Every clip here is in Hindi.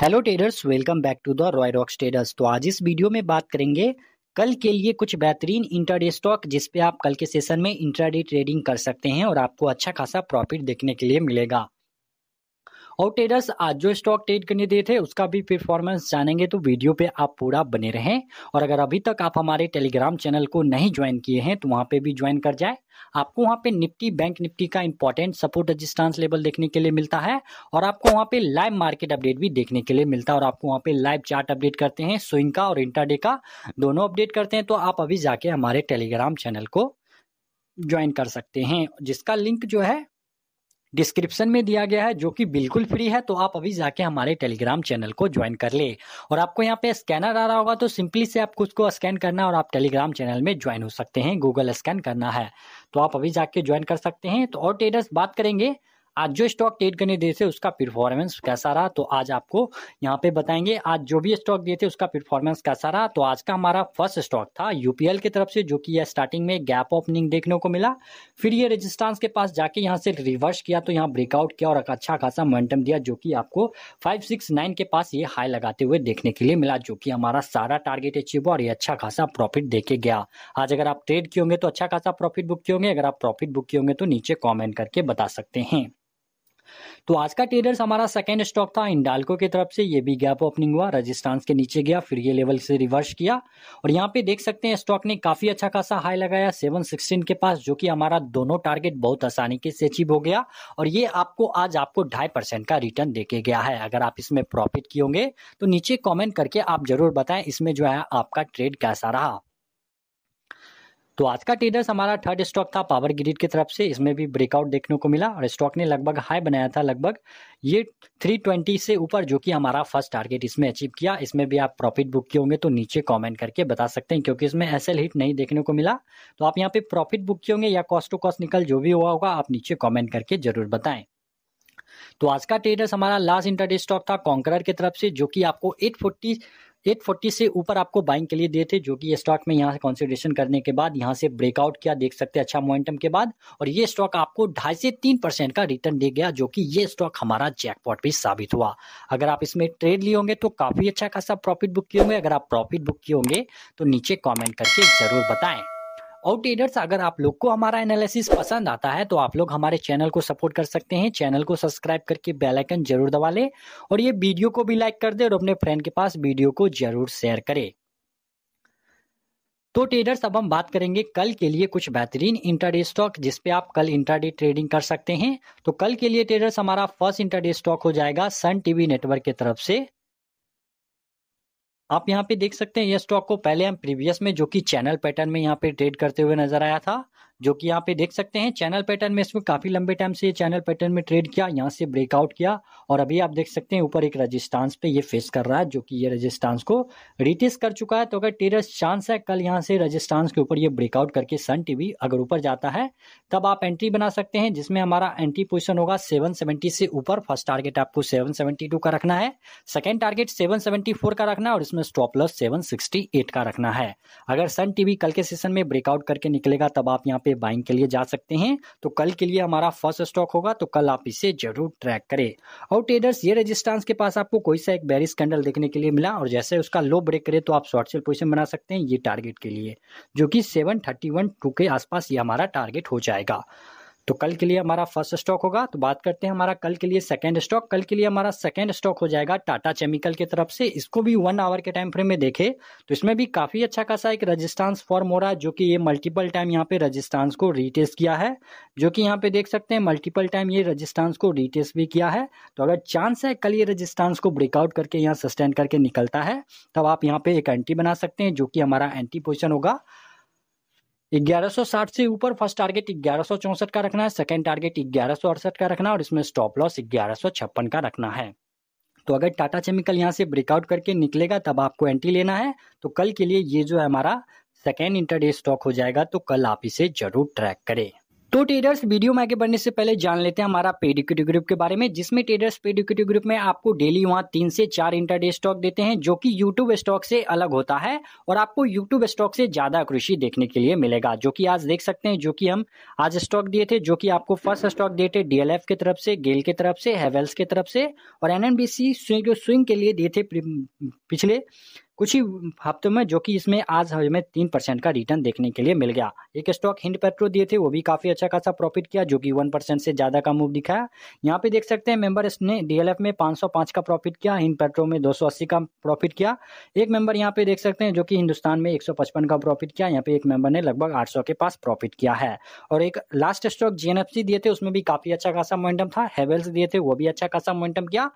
hello traders welcome back to the Roy rocks traders तो आज इस वीडियो में बात करेंगे कल के लिए कुछ बेहतरीन इंटरडे स्टॉक जिसपे आप कल के सेशन में इंटरडे ट्रेडिंग कर सकते हैं और आपको अच्छा खासा प्रॉफिट देखने के लिए मिलेगा और ट्रेडर्स आज जो स्टॉक ट्रेड करने दिए थे उसका भी परफॉर्मेंस जानेंगे तो वीडियो पे आप पूरा बने रहें और अगर अभी तक आप हमारे टेलीग्राम चैनल को नहीं ज्वाइन किए हैं तो वहाँ पे भी ज्वाइन कर जाए आपको वहाँ पे निफ्टी बैंक निफ्टी का इंपॉर्टेंट सपोर्ट रजिस्टांस लेवल देखने के लिए मिलता है और आपको वहाँ पे लाइव मार्केट अपडेट भी देखने के लिए मिलता है और आपको वहाँ पे लाइव चार्ट अपडेट करते हैं स्विंग का और इंटरडे का दोनों अपडेट करते हैं तो आप अभी जाके हमारे टेलीग्राम चैनल को ज्वाइन कर सकते हैं जिसका लिंक जो है डिस्क्रिप्शन में दिया गया है जो कि बिल्कुल फ्री है तो आप अभी जाके हमारे टेलीग्राम चैनल को ज्वाइन कर ले और आपको यहाँ पे स्कैनर आ रहा होगा तो सिंपली से आपको उसको स्कैन करना और आप टेलीग्राम चैनल में ज्वाइन हो सकते हैं गूगल स्कैन करना है तो आप अभी जाके ज्वाइन कर सकते हैं तो और ट्रेडर्स बात करेंगे आज जो स्टॉक ट्रेड करने दिए थे उसका परफॉर्मेंस कैसा रहा तो आज आपको यहाँ पे बताएंगे आज जो भी स्टॉक दिए थे उसका परफॉर्मेंस कैसा रहा तो आज का हमारा फर्स्ट स्टॉक था यूपीएल की तरफ से जो कि यह स्टार्टिंग में गैप ओपनिंग देखने को मिला फिर ये रेजिस्टेंस के पास जाके यहाँ से रिवर्स किया तो यहाँ ब्रेकआउट किया और अच्छा खासा मोमेंटम दिया जो कि आपको फाइव सिक्स नाइन के पास ये हाई लगाते हुए देखने के लिए मिला जो कि हमारा सारा टारगेट अचीव हुआ और ये अच्छा खासा प्रॉफिट देके गया आज अगर आप ट्रेड किए होंगे तो अच्छा खासा प्रॉफिट बुक किए होंगे अगर आप प्रॉफिट बुक किए होंगे तो नीचे कॉमेंट करके बता सकते हैं तो आज का ट्रेडर्स हमारा सेकेंड स्टॉक था इंडालको की तरफ से ये भी गैप ओपनिंग हुआ रजिस्ट्रांस के नीचे गया फिर ये लेवल से रिवर्स किया और यहाँ पे देख सकते हैं स्टॉक ने काफी अच्छा खासा हाई लगाया सेवन सिक्सटीन के पास जो कि हमारा दोनों टारगेट बहुत आसानी के से अचीव हो गया और ये आपको आज आपको ढाई परसेंट का रिटर्न देके गया है अगर आप इसमें प्रॉफिट किए होंगे तो नीचे कॉमेंट करके आप जरूर बताएं इसमें जो है आपका ट्रेड कैसा रहा तो आज का ट्रेडर्स हमारा थर्ड स्टॉक था पावर ग्रिड की तरफ से इसमें भी ब्रेकआउट देखने को मिला और स्टॉक ने लगभग हाई बनाया था लगभग ये 320 से ऊपर जो कि हमारा फर्स्ट टारगेट इसमें अचीव किया इसमें भी आप प्रॉफिट बुक किए होंगे तो नीचे कमेंट करके बता सकते हैं क्योंकि इसमें एस हिट नहीं देखने को मिला तो आप यहाँ पे प्रॉफिट बुक किए होंगे या कॉस्ट टू कॉस्ट निकल जो भी हुआ होगा आप नीचे कॉमेंट करके जरूर बताएं तो आज का ट्रेडर्स हमारा लास्ट इंटरडे स्टॉक था कॉन्करर की तरफ से जो कि आपको एट 840 से ऊपर आपको बाइंग के लिए दिए थे जो कि ये स्टॉक में यहाँ से कॉन्सिडरेशन करने के बाद यहाँ से ब्रेकआउट किया देख सकते हैं अच्छा मोमेंटम के बाद और ये स्टॉक आपको ढाई से तीन परसेंट का रिटर्न दे गया जो कि ये स्टॉक हमारा जैकपॉट भी साबित हुआ अगर आप इसमें ट्रेड लिए होंगे तो काफी अच्छा खासा प्रॉफिट बुक किए होंगे अगर आप प्रॉफिट बुक किए होंगे तो नीचे कॉमेंट करके जरूर बताएं और ट्रेडर्स अगर आप लोग को हमारा एनालिसिस पसंद आता है तो आप लोग हमारे चैनल को सपोर्ट कर सकते हैं चैनल को सब्सक्राइब करके आइकन जरूर दबा लें और ये वीडियो को भी लाइक कर दे और अपने फ्रेंड के पास वीडियो को जरूर शेयर करें तो ट्रेडर्स अब हम बात करेंगे कल के लिए कुछ बेहतरीन इंटरडे स्टॉक जिसपे आप कल इंटरडे ट्रेडिंग कर सकते हैं तो कल के लिए ट्रेडर्स हमारा फर्स्ट इंटरडे स्टॉक हो जाएगा सन टीवी नेटवर्क की तरफ से आप यहाँ पे देख सकते हैं ये स्टॉक को पहले हम प्रीवियस में जो कि चैनल पैटर्न में यहाँ पे ट्रेड करते हुए नजर आया था जो कि यहाँ पे देख सकते हैं चैनल पैटर्न में इसमें काफ़ी लंबे टाइम से ये चैनल पैटर्न में ट्रेड किया यहाँ से ब्रेकआउट किया और अभी आप देख सकते हैं ऊपर एक रजिस्टांस पे ये फेस कर रहा है जो कि ये रजिस्टांस को रिटेस कर चुका है तो अगर टेरस चांस है कल यहाँ से रजिस्टांस के ऊपर ये ब्रेकआउट करके सन टीवी अगर ऊपर जाता है तब आप एंट्री बना सकते हैं जिसमें हमारा एंट्री पोजिशन होगा सेवन से ऊपर फर्स्ट टारगेट आपको सेवन का रखना है सेकेंड टारगेट सेवन का रखना है और इसमें स्टॉप लॉस सेवन का रखना है अगर सन टीवी कल के सेशन में ब्रेकआउट करके निकलेगा तब आप यहाँ पे बाइंग के लिए जा सकते हैं तो कल के लिए हमारा फर्स्ट स्टॉक होगा तो कल आप इसे जरूर ट्रैक करें और ट्रेडर्स ये रेजिस्टेंस के पास आपको कोई सा एक बैरिस कैंडल देखने के लिए मिला और जैसे उसका लो ब्रेक करे तो आप शॉर्ट सेल पोजिशन बना सकते हैं ये टारगेट के लिए जो कि सेवन के आसपास ये हमारा टारगेट हो जाएगा तो कल के लिए हमारा फर्स्ट स्टॉक होगा तो बात करते हैं हमारा कल के लिए सेकंड स्टॉक कल के लिए हमारा सेकंड स्टॉक हो जाएगा टाटा केमिकल की के तरफ से इसको भी वन आवर के टाइम फ्रेम में देखें तो इसमें भी काफ़ी अच्छा खासा एक रजिस्टांस फॉर्म हो रहा है जो कि ये मल्टीपल टाइम यहाँ पे रजिस्टांस को रिटेस्ट किया है जो कि यहाँ पे देख सकते हैं मल्टीपल टाइम ये रजिस्टांस को रिटेस्ट भी किया है तो अगर चांस है कल ये रजिस्टांस को ब्रेकआउट करके यहाँ सस्टेन करके निकलता है तब आप यहाँ पे एक एंटी बना सकते हैं जो कि हमारा एंटी पोजिशन होगा 1160 से ऊपर फर्स्ट टारगेट ग्यारह का रखना है सेकंड टारगेट ग्यारह का रखना है और इसमें स्टॉप लॉस ग्यारह का रखना है तो अगर टाटा केमिकल यहाँ से ब्रेकआउट करके निकलेगा तब आपको एंट्री लेना है तो कल के लिए ये जो है हमारा सेकेंड इंटरडे स्टॉक हो जाएगा तो कल आप इसे जरूर ट्रैक करें तो ट्रेडर्स वीडियो में आगे बढ़ने से पहले जान लेते हैं हमारा पेड इक्विटी ग्रुप के बारे में जिसमें ट्रेडर्स पेड इक्विटी ग्रुप में आपको डेली वहां तीन से चार इंटरडे स्टॉक देते हैं जो कि यूट्यूब स्टॉक से अलग होता है और आपको यूट्यूब स्टॉक से ज्यादा कृषि देखने के लिए मिलेगा जो की आज देख सकते हैं जो की हम आज स्टॉक दिए थे जो की आपको फर्स्ट स्टॉक दिए थे डीएलएफ की तरफ से गेल की तरफ से हेवेल्स की तरफ से और एनएनबीसी स्विंग स्विंग के लिए दिए थे पिछले कुछ ही हफ्तों में जो कि इसमें आज हमें तीन परसेंट का रिटर्न देखने के लिए मिल गया एक स्टॉक हिंड पेट्रो दिए थे वो भी काफ़ी अच्छा खासा प्रॉफिट किया जो कि वन परसेंट से ज़्यादा का मूव दिखाया यहाँ पे देख सकते हैं मेंबर ने डीएलएफ में 505 का प्रॉफिट किया हिंड पेट्रो में अस्सी का प्रॉफिट किया एक मेंबर यहाँ पे देख सकते हैं जो कि हिंदुस्तान में पचपन का प्रॉफिट किया यहाँ पे एक मेंबर ने लगभग सौ के पास प्रॉफिट किया है और एक लास्ट स्टॉक जीएनएफसी दिए थे उसमें भी काफ़ी अच्छा खासा मोमेंटम था हेवेल्स दिए थे वो भी अच्छा खासा मोमेंटम किया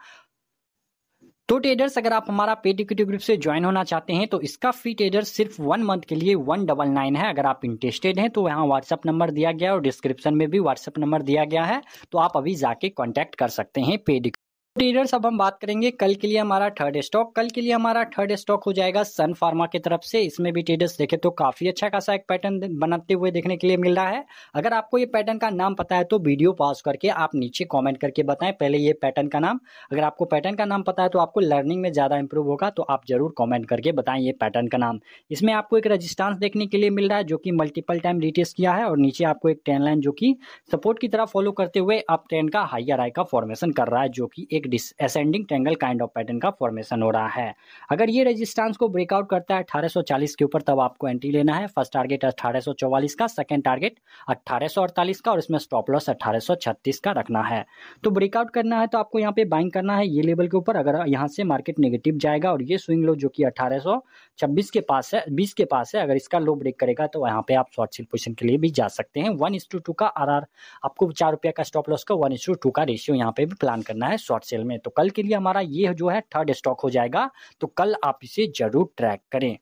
तो ट्रेडर्स अगर आप हमारा पेड इक्विटी ग्रुप से ज्वाइन होना चाहते हैं तो इसका फी ट्रेडर सिर्फ वन मंथ के लिए वन डबल नाइन है अगर आप इंटरेस्टेड हैं तो यहाँ व्हाट्सअप नंबर दिया गया और डिस्क्रिप्शन में भी व्हाट्सअप नंबर दिया गया है तो आप अभी जाके कॉन्टैक्ट कर सकते हैं पेड ट्रेडर्स अब हम बात करेंगे कल के लिए हमारा थर्ड स्टॉक कल के लिए हमारा थर्ड स्टॉक हो जाएगा सन फार्मा की तरफ से इसमें भी ट्रेडर्स देखे तो काफी अच्छा खासा एक पैटर्न बनाते हुए देखने के लिए मिल रहा है अगर आपको ये पैटर्न का नाम पता है तो वीडियो पॉज करके आप नीचे कॉमेंट करके बताएं पहले ये पैटर्न का नाम अगर आपको पैटर्न का नाम पता है तो आपको लर्निंग में ज्यादा इंप्रूव होगा तो आप जरूर कॉमेंट करके बताएं ये पैटर्न का नाम इसमें आपको एक रजिस्टांस देखने के लिए मिल रहा है जो की मल्टीपल टाइम रिटेस्ट किया है और नीचे आपको एक ट्रेन लाइन जो की सपोर्ट की तरह फॉलो करते हुए आप ट्रेन का हाइयर आई का फॉर्मेशन कर रहा है जो की एक ascending triangle kind of pattern का फॉर्मेशन हो रहा है अगर ये रेजिस्टेंस को ब्रेकआउट करता है 1840 के ऊपर तब आपको एंट्री लेना है फर्स्ट टारगेट 1844 का सेकेंड टारगेट 1848 का और इसमें स्टॉप लॉस 1836 का रखना है तो ब्रेकआउट करना है तो आपको यहाँ पे बाइंग करना है ये लेवल के ऊपर अगर यहाँ से मार्केट निगेटिव जाएगा और ये स्विंग लो जो कि 1826 के पास है बीस के पास है अगर इसका लो ब्रेक करेगा तो यहाँ पे आप शॉर्ट सेल पोजिशन के लिए भी जा सकते हैं वन इस टू टू का आर आपको चार रुपया का स्टॉप लॉस का वन इस टू टू का रेशियो यहाँ पे भी प्लान करना है शॉर्ट सेल में तो कल के लिए हमारा ये जो है थर्ड स्टॉक हो जाएगा तो कल आप इसे जरूर ट्रैक करें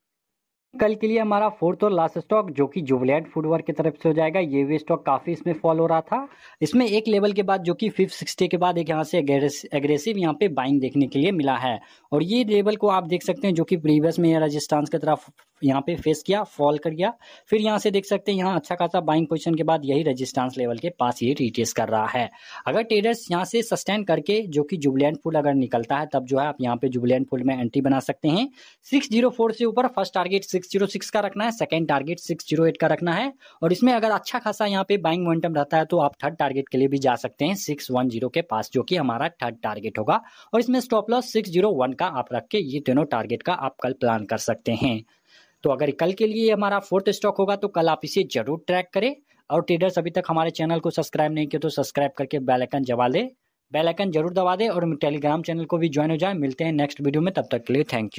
कल के लिए हमारा फोर्थ और लास्ट स्टॉक जो कि जुबलैंड फूडवर्क की तरफ से हो जाएगा ये भी स्टॉक काफ़ी इसमें फॉल हो रहा था इसमें एक लेवल के बाद जो कि फिफ्थ सिक्सटी के बाद एक यहाँ से एग्रेसिव यहाँ पे बाइंग देखने के लिए मिला है और ये लेवल को आप देख सकते हैं जो कि प्रीवियस में रजिस्टांस की तरफ यहाँ पे फेस किया फॉल कर गया फिर यहाँ से देख सकते हैं यहाँ अच्छा खासा बाइंग पोजीशन के बाद यही रेजिस्टेंस लेवल के पास ये रिटेस कर रहा है अगर ट्रेडर्स यहाँ से सस्टेन करके जो कि जुबलैंड फुल अगर निकलता है तब जो है आप यहाँ पे जुबलैंड फुल में एंट्री बना सकते हैं सिक्स जीरो फोर से ऊपर first target six zero six का रखना है second target six zero eight का रखना है और इसमें अगर अच्छा खासा यहाँ पे बाइंग मोमेंटम रहता है तो आप थर्ड टारगेट के लिए भी जा सकते हैं सिक्स वन जीरो के पास जो कि हमारा थर्ड टारगेट होगा और इसमें stop loss six zero one का आप रख के ये दोनों टारगेट का आप कल प्लान कर सकते हैं तो अगर कल के लिए हमारा फोर्थ स्टॉक होगा तो कल आप इसे जरूर ट्रैक करें और ट्रेडर्स अभी तक हमारे चैनल को सब्सक्राइब नहीं किया तो सब्सक्राइब करके बेलाइकन जवा दे बेलाइकन जरूर दबा दे और टेलीग्राम चैनल को भी ज्वाइन हो जाए मिलते हैं नेक्स्ट वीडियो में तब तक के लिए थैंक यू